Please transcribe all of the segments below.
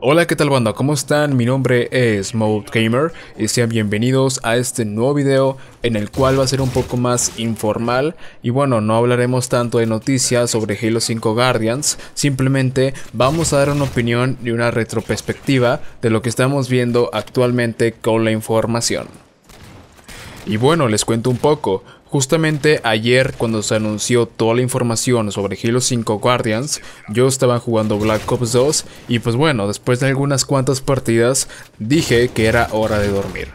Hola, ¿qué tal banda? ¿Cómo están? Mi nombre es Mode Gamer y sean bienvenidos a este nuevo video en el cual va a ser un poco más informal y bueno, no hablaremos tanto de noticias sobre Halo 5 Guardians, simplemente vamos a dar una opinión y una retroperspectiva de lo que estamos viendo actualmente con la información. Y bueno, les cuento un poco. Justamente ayer cuando se anunció toda la información sobre Halo 5 Guardians, yo estaba jugando Black Ops 2 y pues bueno, después de algunas cuantas partidas dije que era hora de dormir.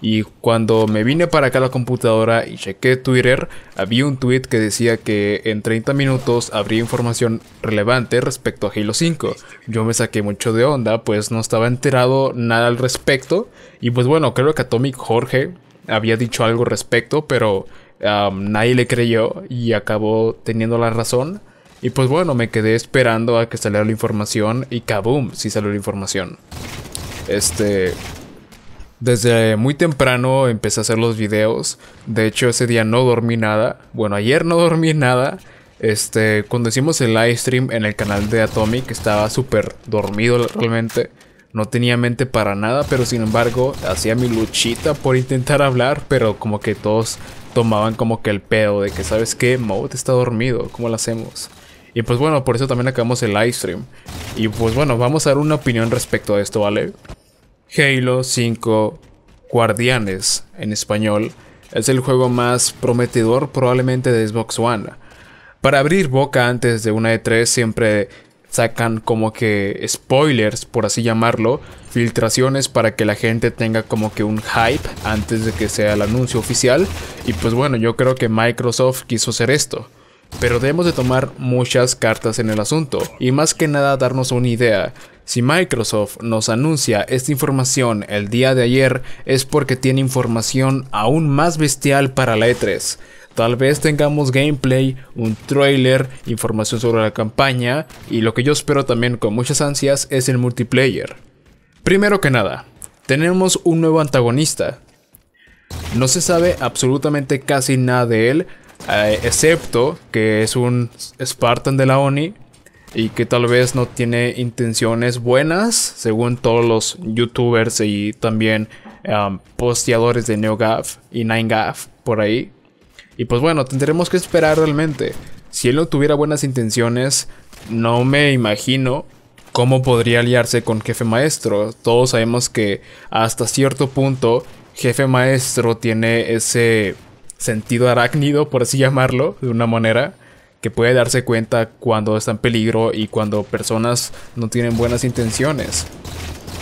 Y cuando me vine para acá a la computadora y chequé Twitter, había un tweet que decía que en 30 minutos habría información relevante respecto a Halo 5. Yo me saqué mucho de onda, pues no estaba enterado nada al respecto. Y pues bueno, creo que Atomic Jorge había dicho algo respecto, pero nadie le creyó y acabó teniendo la razón. Y pues bueno, me quedé esperando a que saliera la información y kaboom, sí salió la información. Este... Desde muy temprano empecé a hacer los videos. De hecho, ese día no dormí nada. Bueno, ayer no dormí nada. Este, cuando hicimos el live stream en el canal de Atomic, estaba súper dormido realmente. No tenía mente para nada, pero sin embargo hacía mi luchita por intentar hablar, pero como que todos tomaban como que el pedo de que, ¿sabes qué? Mode está dormido, ¿cómo lo hacemos? Y pues bueno, por eso también acabamos el live stream. Y pues bueno, vamos a dar una opinión respecto a esto, ¿vale? Halo 5 Guardianes, en español, es el juego más prometedor probablemente de Xbox One. Para abrir boca antes de una E3 siempre sacan como que spoilers, por así llamarlo, filtraciones para que la gente tenga como que un hype antes de que sea el anuncio oficial. Y pues bueno, yo creo que Microsoft quiso hacer esto. Pero debemos de tomar muchas cartas en el asunto y más que nada darnos una idea. Si Microsoft nos anuncia esta información el día de ayer es porque tiene información aún más bestial para la E3. Tal vez tengamos gameplay, un trailer, información sobre la campaña y lo que yo espero también con muchas ansias es el multiplayer. Primero que nada, tenemos un nuevo antagonista. No se sabe absolutamente casi nada de él, eh, excepto que es un Spartan de la ONI y que tal vez no tiene intenciones buenas, según todos los youtubers y también posteadores de NeoGAF y 9GAF por ahí. Y pues bueno, tendremos que esperar realmente. Si él no tuviera buenas intenciones, no me imagino cómo podría aliarse con jefe maestro. Todos sabemos que hasta cierto punto jefe maestro tiene ese sentido arácnido, por así llamarlo, de una manera, que puede darse cuenta cuando está en peligro y cuando personas no tienen buenas intenciones.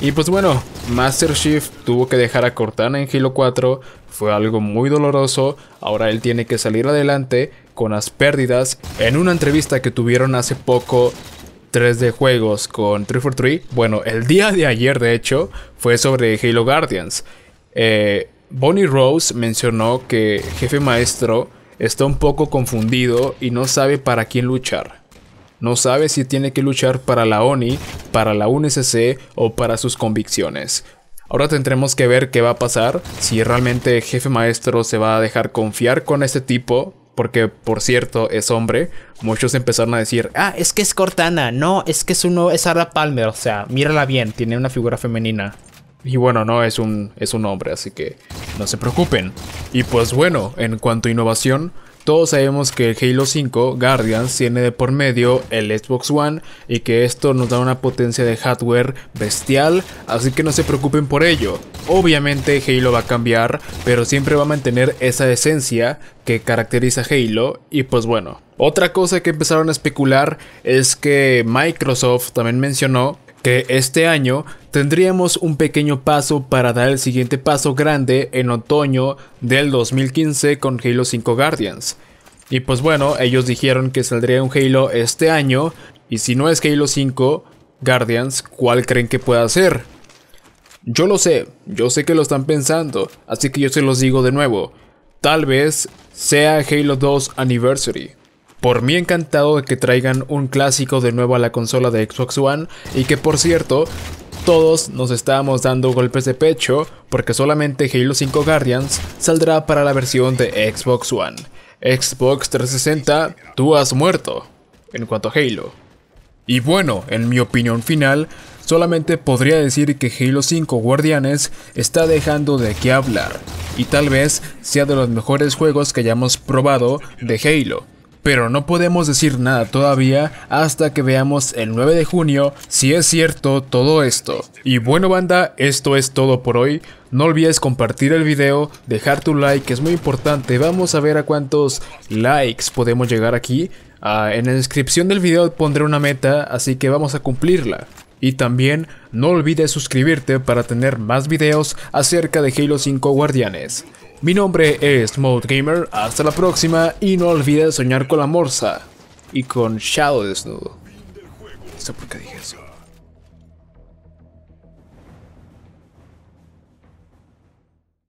Y pues bueno, Master Chief tuvo que dejar a Cortana en Halo 4, fue algo muy doloroso, ahora él tiene que salir adelante con las pérdidas. En una entrevista que tuvieron hace poco 3D Juegos con 343, bueno, el día de ayer de hecho, fue sobre Halo Guardians. Eh, Bonnie Rose mencionó que Jefe Maestro está un poco confundido y no sabe para quién luchar. No sabe si tiene que luchar para la ONI, para la UNSC o para sus convicciones. Ahora tendremos que ver qué va a pasar, si realmente el jefe maestro se va a dejar confiar con este tipo, porque por cierto es hombre, muchos empezaron a decir, ah, es que es Cortana, no, es que es uno, es Palmer, o sea, mírala bien, tiene una figura femenina. Y bueno, no, es un, es un hombre, así que no se preocupen. Y pues bueno, en cuanto a innovación, todos sabemos que el Halo 5 Guardians tiene de por medio el Xbox One y que esto nos da una potencia de hardware bestial, así que no se preocupen por ello. Obviamente Halo va a cambiar, pero siempre va a mantener esa esencia que caracteriza a Halo y pues bueno. Otra cosa que empezaron a especular es que Microsoft también mencionó que este año tendríamos un pequeño paso para dar el siguiente paso grande en otoño del 2015 con Halo 5 Guardians. Y pues bueno, ellos dijeron que saldría un Halo este año, y si no es Halo 5 Guardians, ¿cuál creen que pueda ser? Yo lo sé, yo sé que lo están pensando, así que yo se los digo de nuevo. Tal vez sea Halo 2 Anniversary. Por mí encantado de que traigan un clásico de nuevo a la consola de Xbox One y que por cierto, todos nos estábamos dando golpes de pecho porque solamente Halo 5 Guardians saldrá para la versión de Xbox One. Xbox 360, tú has muerto. En cuanto a Halo. Y bueno, en mi opinión final, solamente podría decir que Halo 5 Guardianes está dejando de qué hablar, y tal vez sea de los mejores juegos que hayamos probado de Halo pero no podemos decir nada todavía hasta que veamos el 9 de junio si es cierto todo esto. Y bueno banda, esto es todo por hoy. No olvides compartir el video, dejar tu like que es muy importante. Vamos a ver a cuántos likes podemos llegar aquí. Ah, en la descripción del video pondré una meta, así que vamos a cumplirla. Y también no olvides suscribirte para tener más videos acerca de Halo 5 Guardianes. Mi nombre es Mode Gamer, hasta la próxima y no olvides soñar con la morsa y con Shadow desnudo. por qué dije eso.